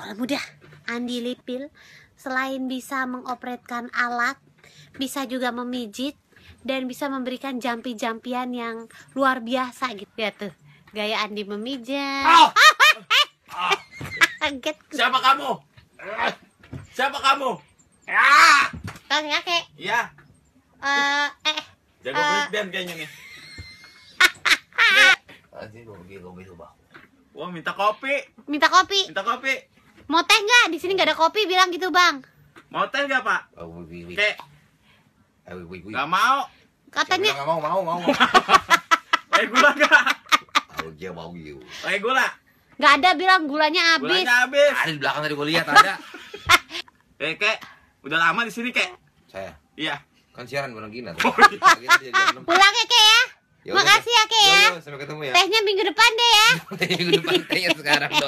Kalau mudah, Andi Lipil selain bisa mengoperatkan alat bisa juga memijit dan bisa memberikan jampi-jampian yang luar biasa gitu ya tuh gaya Andi memijat oh! Ah! get. siapa kamu eh, siapa kamu ah! Ya! kang ya eh, eh. jago uh, kayaknya nih gue bagi gue Wah minta kopi. Minta kopi. Minta kopi. Mau teh nggak? Di sini nggak ada kopi, bilang gitu bang. Mau teh nggak pak? Oh, teh. Kek. Eh, Gak mau. Katanya. Gak mau, mau, mau. Eh gula nggak? Aku oh, dia mau gitu. Eh gula. Gak ada bilang gulanya habis. Gulanya habis. Ada di belakang tadi gue lihat ada. eh kek, udah lama di sini kek. Saya. Iya. Kan siaran bareng Gina. Oh, iya. Pulang ya kek ya. ya Makasih ya, Kek ya. ya sampai ketemu ya. Tehnya minggu depan deh ya. minggu depan, tehnya sekarang dong.